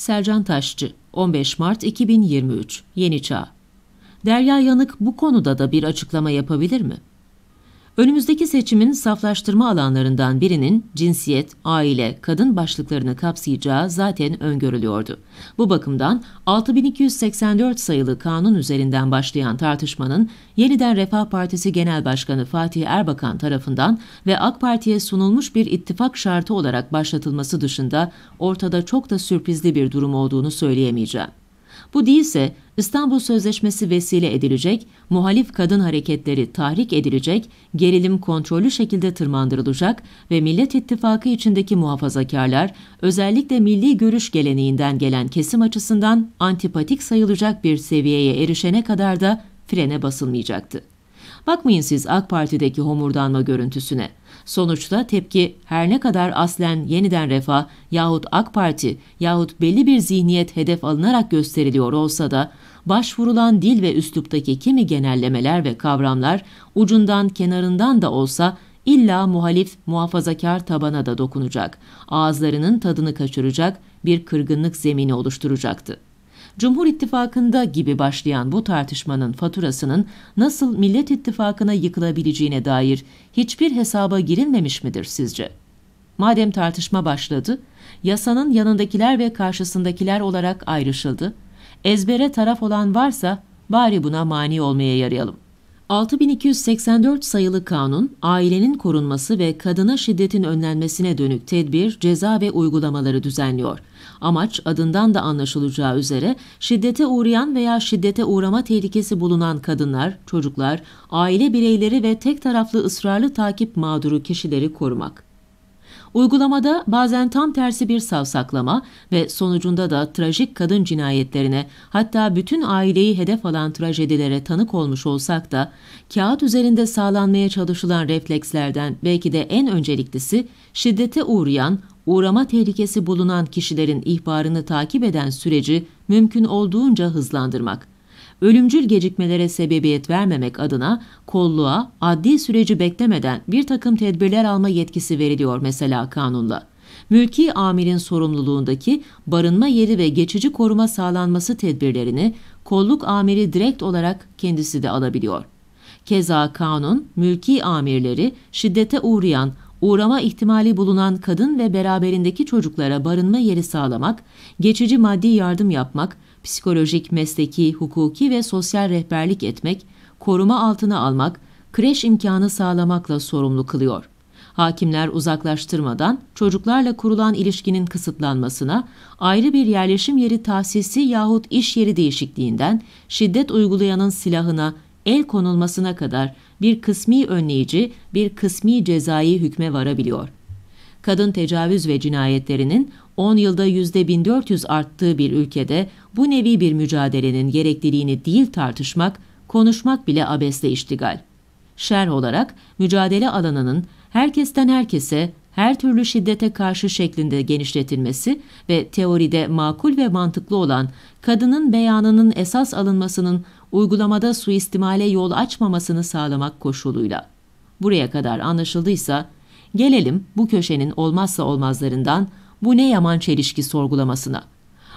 Sercan Taşçı 15 Mart 2023 Yeni Çağ Derya Yanık bu konuda da bir açıklama yapabilir mi? Önümüzdeki seçimin saflaştırma alanlarından birinin cinsiyet, aile, kadın başlıklarını kapsayacağı zaten öngörülüyordu. Bu bakımdan 6284 sayılı kanun üzerinden başlayan tartışmanın yeniden Refah Partisi Genel Başkanı Fatih Erbakan tarafından ve AK Parti'ye sunulmuş bir ittifak şartı olarak başlatılması dışında ortada çok da sürprizli bir durum olduğunu söyleyemeyeceğim. Bu değilse İstanbul Sözleşmesi vesile edilecek, muhalif kadın hareketleri tahrik edilecek, gerilim kontrollü şekilde tırmandırılacak ve Millet İttifakı içindeki muhafazakarlar, özellikle milli görüş geleneğinden gelen kesim açısından antipatik sayılacak bir seviyeye erişene kadar da frene basılmayacaktı. Bakmayın siz AK Parti'deki homurdanma görüntüsüne. Sonuçta tepki her ne kadar aslen yeniden refah yahut AK Parti yahut belli bir zihniyet hedef alınarak gösteriliyor olsa da başvurulan dil ve üsluptaki kimi genellemeler ve kavramlar ucundan kenarından da olsa illa muhalif muhafazakar tabana da dokunacak, ağızlarının tadını kaçıracak bir kırgınlık zemini oluşturacaktı. Cumhur İttifakı'nda gibi başlayan bu tartışmanın faturasının nasıl Millet İttifakı'na yıkılabileceğine dair hiçbir hesaba girilmemiş midir sizce? Madem tartışma başladı, yasanın yanındakiler ve karşısındakiler olarak ayrışıldı, ezbere taraf olan varsa bari buna mani olmaya yarayalım. 6284 sayılı kanun, ailenin korunması ve kadına şiddetin önlenmesine dönük tedbir, ceza ve uygulamaları düzenliyor. Amaç adından da anlaşılacağı üzere şiddete uğrayan veya şiddete uğrama tehlikesi bulunan kadınlar, çocuklar, aile bireyleri ve tek taraflı ısrarlı takip mağduru kişileri korumak. Uygulamada bazen tam tersi bir savsaklama ve sonucunda da trajik kadın cinayetlerine hatta bütün aileyi hedef alan trajedilere tanık olmuş olsak da kağıt üzerinde sağlanmaya çalışılan reflekslerden belki de en önceliklisi şiddete uğrayan, uğrama tehlikesi bulunan kişilerin ihbarını takip eden süreci mümkün olduğunca hızlandırmak ölümcül gecikmelere sebebiyet vermemek adına kolluğa adli süreci beklemeden bir takım tedbirler alma yetkisi veriliyor mesela kanunla. Mülki amirin sorumluluğundaki barınma yeri ve geçici koruma sağlanması tedbirlerini kolluk amiri direkt olarak kendisi de alabiliyor. Keza kanun, mülki amirleri şiddete uğrayan uğrama ihtimali bulunan kadın ve beraberindeki çocuklara barınma yeri sağlamak, geçici maddi yardım yapmak, psikolojik, mesleki, hukuki ve sosyal rehberlik etmek, koruma altına almak, kreş imkanı sağlamakla sorumlu kılıyor. Hakimler uzaklaştırmadan çocuklarla kurulan ilişkinin kısıtlanmasına, ayrı bir yerleşim yeri tahsisi yahut iş yeri değişikliğinden, şiddet uygulayanın silahına, el konulmasına kadar bir kısmi önleyici, bir kısmi cezai hükme varabiliyor. Kadın tecavüz ve cinayetlerinin 10 yılda %1400 arttığı bir ülkede bu nevi bir mücadelenin gerekliliğini değil tartışmak, konuşmak bile abesle iştigal. Şer olarak mücadele alanının herkesten herkese her türlü şiddete karşı şeklinde genişletilmesi ve teoride makul ve mantıklı olan kadının beyanının esas alınmasının uygulamada suistimale yol açmamasını sağlamak koşuluyla. Buraya kadar anlaşıldıysa gelelim bu köşenin olmazsa olmazlarından bu ne yaman çelişki sorgulamasına.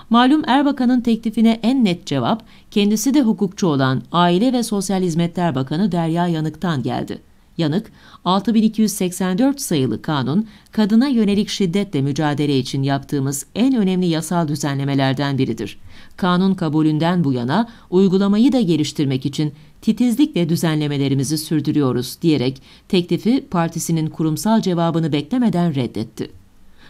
Malum Erbakan'ın teklifine en net cevap kendisi de hukukçu olan Aile ve Sosyal Hizmetler Bakanı Derya Yanık'tan geldi. Yanık, 6284 sayılı kanun, kadına yönelik şiddetle mücadele için yaptığımız en önemli yasal düzenlemelerden biridir. Kanun kabulünden bu yana uygulamayı da geliştirmek için titizlikle düzenlemelerimizi sürdürüyoruz diyerek teklifi partisinin kurumsal cevabını beklemeden reddetti.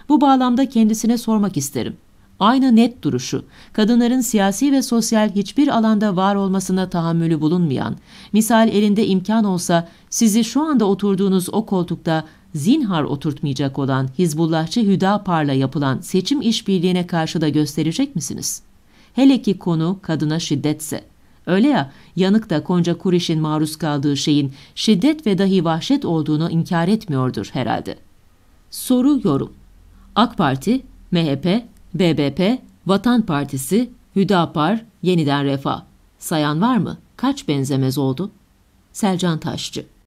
Bu bağlamda kendisine sormak isterim aynı net duruşu, kadınların siyasi ve sosyal hiçbir alanda var olmasına tahammülü bulunmayan, misal elinde imkan olsa sizi şu anda oturduğunuz o koltukta zinhar oturtmayacak olan Hizbullahçı Hüdapar'la yapılan seçim işbirliğine karşı da gösterecek misiniz? Hele ki konu kadına şiddetse. Öyle ya, yanık da Konca Kuriş'in maruz kaldığı şeyin şiddet ve dahi vahşet olduğunu inkar etmiyordur herhalde. Soru yorum AK Parti, MHP, BBP, Vatan Partisi, Hüdapar, Yeniden Refah. Sayan var mı? Kaç benzemez oldu? Selcan Taşçı